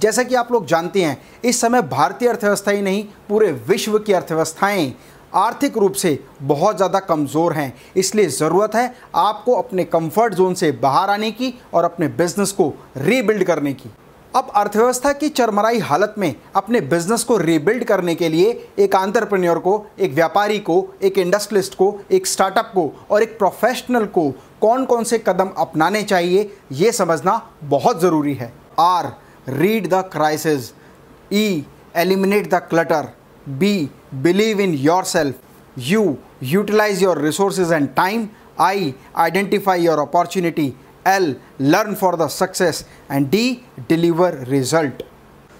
जैसा कि आप लोग जानते हैं इस समय भारतीय अर्थव्यवस्था ही नहीं पूरे विश्व की अर्थव्यवस्थाएं आर्थिक रूप से बहुत ज़्यादा कमज़ोर हैं इसलिए ज़रूरत है आपको अपने कंफर्ट जोन से बाहर आने की और अपने बिजनेस को रीबिल्ड करने की अब अर्थव्यवस्था की चरमराई हालत में अपने बिजनेस को रीबिल्ड करने के लिए एक आंतरप्रन्योर को एक व्यापारी को एक इंडस्ट्रियलिस्ट को एक स्टार्टअप को और एक प्रोफेशनल को कौन कौन से कदम अपनाने चाहिए ये समझना बहुत ज़रूरी है R read the crisis E eliminate the clutter B believe in yourself U utilise your resources and time I identify your opportunity L learn for the success and D deliver result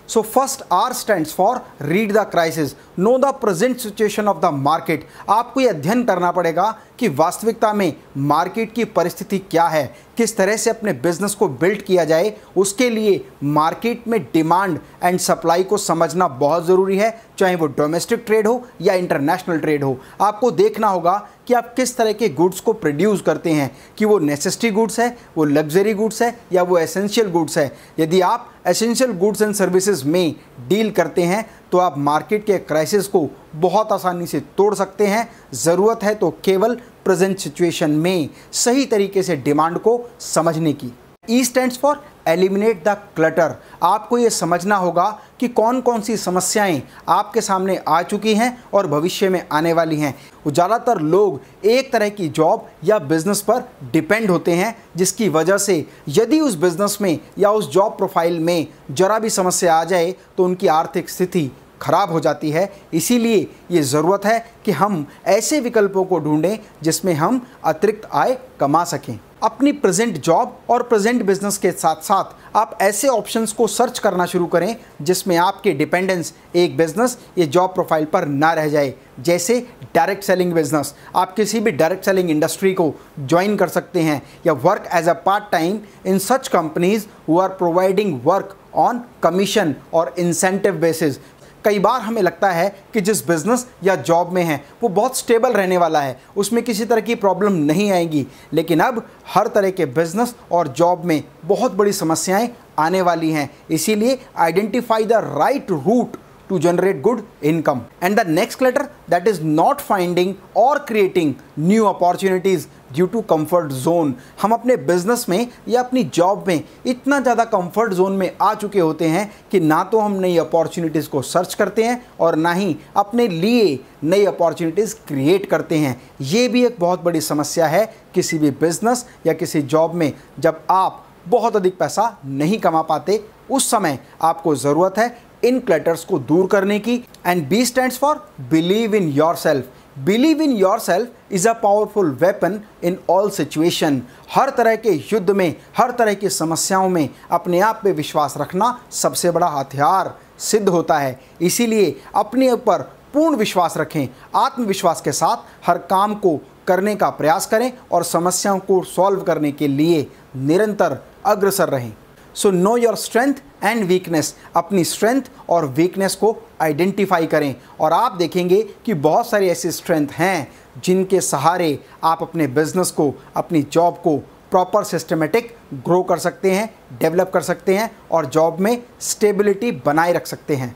so first R stands for read the crisis know the present situation of the market आपको यह अध्ययन करना पड़ेगा कि वास्तविकता में market की परिस्थिति क्या है किस तरह से अपने बिजनेस को बिल्ड किया जाए उसके लिए मार्केट में डिमांड एंड सप्लाई को समझना बहुत ज़रूरी है चाहे वो डोमेस्टिक ट्रेड हो या इंटरनेशनल ट्रेड हो आपको देखना होगा कि आप किस तरह के गुड्स को प्रोड्यूस करते हैं कि वो नेसेसिटी गुड्स है वो लग्जरी गुड्स है या वो एसेंशियल गुड्स है यदि आप एसेंशियल गुड्स एंड सर्विसेज में डील करते हैं तो आप मार्केट के क्राइसिस को बहुत आसानी से तोड़ सकते हैं ज़रूरत है तो केवल प्रेजेंट सिचुएशन में सही तरीके से डिमांड को समझने की E stands for eliminate the clutter आपको ये समझना होगा कि कौन कौन सी समस्याएं आपके सामने आ चुकी हैं और भविष्य में आने वाली हैं ज़्यादातर लोग एक तरह की जॉब या बिज़नेस पर डिपेंड होते हैं जिसकी वजह से यदि उस बिज़नेस में या उस जॉब प्रोफाइल में ज़रा भी समस्या आ जाए तो उनकी आर्थिक स्थिति खराब हो जाती है इसीलिए ये ज़रूरत है कि हम ऐसे विकल्पों को ढूंढें जिसमें हम अतिरिक्त आय कमा सकें अपनी प्रेजेंट जॉब और प्रेजेंट बिजनेस के साथ साथ आप ऐसे ऑप्शंस को सर्च करना शुरू करें जिसमें आपके डिपेंडेंस एक बिजनेस या जॉब प्रोफाइल पर ना रह जाए जैसे डायरेक्ट सेलिंग बिजनेस आप किसी भी डायरेक्ट सेलिंग इंडस्ट्री को ज्वाइन कर सकते हैं या work as a part time in such companies who are providing work on commission और इंसेंटिव बेसिस कई बार हमें लगता है कि जिस बिज़नेस या जॉब में हैं वो बहुत स्टेबल रहने वाला है उसमें किसी तरह की प्रॉब्लम नहीं आएगी लेकिन अब हर तरह के बिज़नेस और जॉब में बहुत बड़ी समस्याएं आने वाली हैं इसीलिए identify the right route to generate good income. And the next letter that is not finding or creating new opportunities due to comfort zone हम अपने बिजनेस में या अपनी जॉब में इतना ज़्यादा कम्फर्ट जोन में आ चुके होते हैं कि ना तो हम नई अपॉर्चुनिटीज़ को सर्च करते हैं और ना ही अपने लिए नई अपॉर्चुनिटीज़ क्रिएट करते हैं ये भी एक बहुत बड़ी समस्या है किसी भी बिजनेस या किसी जॉब में जब आप बहुत अधिक पैसा नहीं कमा पाते उस समय आपको ज़रूरत है इन क्लटर्स को दूर करने की and B stands for believe in yourself believe in yourself is a powerful weapon in all situation हर तरह के युद्ध में हर तरह की समस्याओं में अपने आप पे विश्वास रखना सबसे बड़ा हथियार सिद्ध होता है इसीलिए अपने ऊपर पूर्ण विश्वास रखें आत्मविश्वास के साथ हर काम को करने का प्रयास करें और समस्याओं को सॉल्व करने के लिए निरंतर अग्रसर रहें so know your strength and weakness अपनी स्ट्रेंथ और वीकनेस को आइडेंटिफाई करें और आप देखेंगे कि बहुत सारी ऐसी स्ट्रेंथ हैं जिनके सहारे आप अपने बिजनेस को अपनी जॉब को प्रॉपर सिस्टमेटिक ग्रो कर सकते हैं डेवलप कर सकते हैं और जॉब में स्टेबिलिटी बनाए रख सकते हैं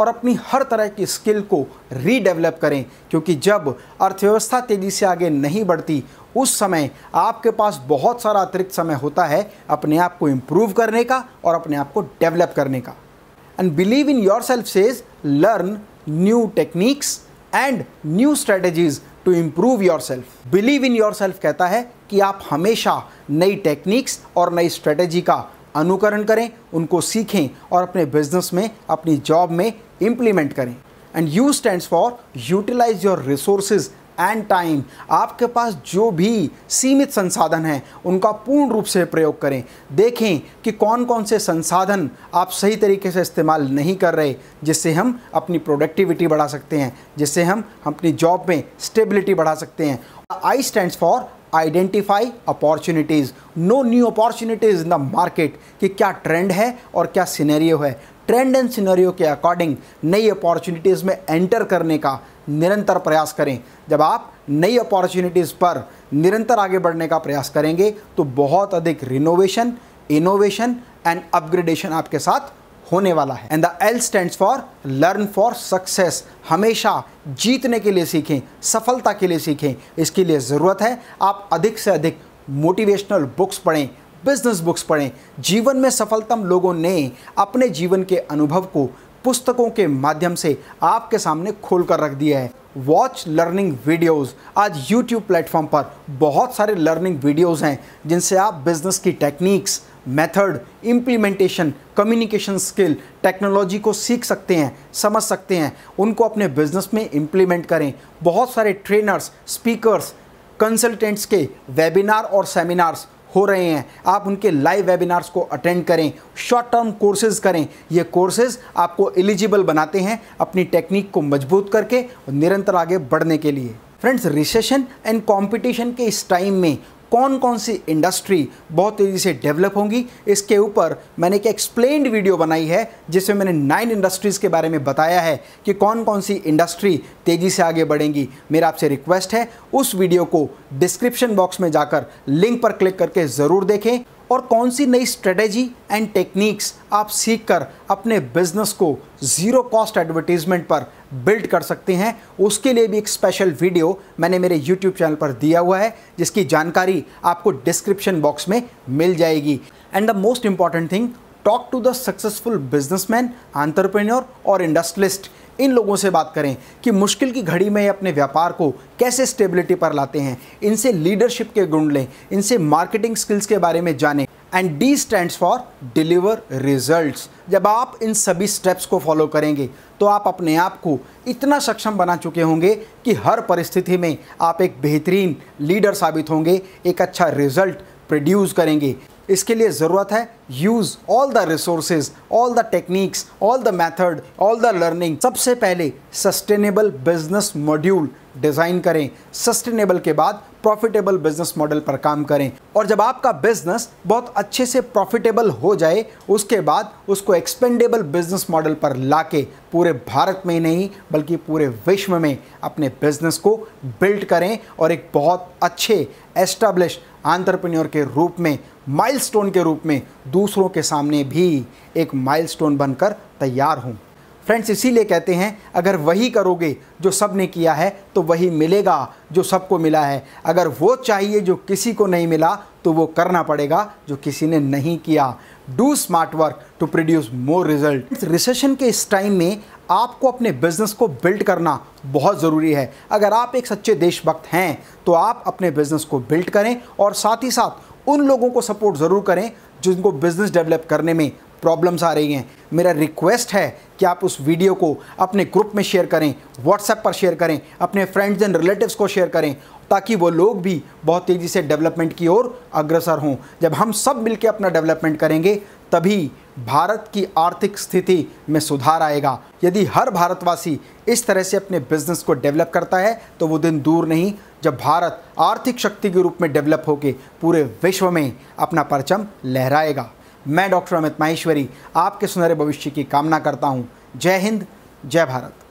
और अपनी हर तरह की स्किल को रीडेवलप करें क्योंकि जब अर्थव्यवस्था तेज़ी से आगे नहीं बढ़ती उस समय आपके पास बहुत सारा अतिरिक्त समय होता है अपने आप को इम्प्रूव करने का और अपने आप को डेवलप करने का and believe in yourself says learn new techniques and new strategies to improve yourself believe in yourself कहता है कि आप हमेशा नई टेक्निक्स और नई स्ट्रेटजी का अनुकरण करें उनको सीखें और अपने बिजनेस में अपनी जॉब में इम्प्लीमेंट करें and U stands for utilize your resources and time आपके पास जो भी सीमित संसाधन हैं उनका पूर्ण रूप से प्रयोग करें देखें कि कौन कौन से संसाधन आप सही तरीके से इस्तेमाल नहीं कर रहे जिससे हम अपनी प्रोडक्टिविटी बढ़ा सकते हैं जिससे हम अपनी जॉब में स्टेबिलिटी बढ़ा सकते हैं I stands for identify opportunities know new opportunities in the market कि क्या ट्रेंड है और क्या सिनेरियो है ट्रेंड एंड सिनेरियो के अकॉर्डिंग नई अपॉर्चुनिटीज़ में एंटर करने का निरंतर प्रयास करें जब आप नई अपॉर्चुनिटीज़ पर निरंतर आगे बढ़ने का प्रयास करेंगे तो बहुत अधिक रिनोवेशन इनोवेशन एंड अपग्रेडेशन आपके साथ होने वाला है and the L stand for learn for success हमेशा जीतने के लिए सीखें सफलता के लिए सीखें इसके लिए ज़रूरत है आप अधिक से अधिक मोटिवेशनल बुक्स पढ़ें बिजनेस बुक्स पढ़ें जीवन में सफलतम लोगों ने अपने जीवन के अनुभव को पुस्तकों के माध्यम से आपके सामने खोल कर रख दिया है वॉच लर्निंग वीडियोस आज यूट्यूब प्लेटफॉर्म पर बहुत सारे लर्निंग वीडियोस हैं जिनसे आप बिजनेस की techniques method implementation communication skill technology को सीख सकते हैं समझ सकते हैं उनको अपने बिजनेस में इम्प्लीमेंट करें बहुत सारे ट्रेनर्स स्पीकर्स कंसल्टेंट्स के वेबिनार और सेमिनार्स हो रहे हैं आप उनके लाइव वेबिनार्स को अटेंड करें शॉर्ट टर्म कोर्सेज करें ये कोर्सेज आपको एलिजिबल बनाते हैं अपनी टेक्निक को मजबूत करके निरंतर आगे बढ़ने के लिए फ्रेंड्स रिसेशन एंड कंपटीशन के इस टाइम में कौन कौन सी इंडस्ट्री बहुत तेज़ी से डेवलप होंगी इसके ऊपर मैंने एक एक्सप्लेन्ड वीडियो बनाई है जिसमें मैंने नाइन इंडस्ट्रीज़ के बारे में बताया है कि कौन कौन सी इंडस्ट्री तेज़ी से आगे बढ़ेंगी मेरा आपसे रिक्वेस्ट है उस वीडियो को डिस्क्रिप्शन बॉक्स में जाकर लिंक पर क्लिक करके ज़रूर देखें और कौन सी नई स्ट्रेटेजी एंड टेक्निक्स आप सीखकर अपने बिजनेस को ज़ीरो कॉस्ट एडवर्टीजमेंट पर बिल्ड कर सकते हैं उसके लिए भी एक स्पेशल वीडियो मैंने मेरे यूट्यूब चैनल पर दिया हुआ है जिसकी जानकारी आपको डिस्क्रिप्शन बॉक्स में मिल जाएगी and the most important thing talk to the successful businessman entrepreneur और इंडस्ट्रियलिस्ट इन लोगों से बात करें कि मुश्किल की घड़ी में अपने व्यापार को कैसे स्टेबिलिटी पर लाते हैं इनसे लीडरशिप के गुण लें इनसे मार्केटिंग स्किल्स के बारे में जानें and D stand for deliver result जब आप इन सभी स्टेप्स को फॉलो करेंगे तो आप अपने आप को इतना सक्षम बना चुके होंगे कि हर परिस्थिति में आप एक बेहतरीन लीडर साबित होंगे एक अच्छा रिजल्ट प्रोड्यूस करेंगे इसके लिए ज़रूरत है use all the resources all the techniques all the method all the learning सबसे पहले सस्टेनेबल बिजनेस मॉड्यूल डिज़ाइन करें सस्टेनेबल के बाद प्रॉफिटेबल बिजनेस मॉडल पर काम करें और जब आपका बिजनेस बहुत अच्छे से प्रॉफिटेबल हो जाए उसके बाद उसको एक्सपेंडेबल बिजनेस मॉडल पर लाके पूरे भारत में ही नहीं बल्कि पूरे विश्व में अपने बिजनेस को बिल्ड करें और एक बहुत अच्छे एस्टाब्लिश आंट्रप्रन्योर के रूप में माइलस्टोन के रूप में दूसरों के सामने भी एक माइलस्टोन बनकर तैयार हूँ फ्रेंड्स इसीलिए कहते हैं अगर वही करोगे जो सब ने किया है तो वही मिलेगा जो सबको मिला है अगर वो चाहिए जो किसी को नहीं मिला तो वो करना पड़ेगा जो किसी ने नहीं किया do smart work to produce more result recession के इस टाइम में आपको अपने बिजनेस को बिल्ड करना बहुत ज़रूरी है अगर आप एक सच्चे देशभक्त हैं तो आप अपने बिजनेस को बिल्ड करें और साथ ही साथ उन लोगों को सपोर्ट ज़रूर करें जिनको बिज़नेस डेवलप करने में प्रॉब्लम्स आ रही हैं मेरा रिक्वेस्ट है कि आप उस वीडियो को अपने ग्रुप में शेयर करें व्हाट्सएप पर शेयर करें अपने फ्रेंड्स एंड रिलेटिव्स को शेयर करें ताकि वो लोग भी बहुत तेज़ी से डेवलपमेंट की ओर अग्रसर हों जब हम सब मिलकर अपना डेवलपमेंट करेंगे तभी भारत की आर्थिक स्थिति में सुधार आएगा यदि हर भारतवासी इस तरह से अपने बिजनेस को डेवलप करता है तो वो दिन दूर नहीं जब भारत आर्थिक शक्ति के रूप में डेवलप होकर पूरे विश्व में अपना परचम लहराएगा मैं डॉक्टर अमित माहेश्वरी आपके सुनहरे भविष्य की कामना करता हूँ जय हिंद जय भारत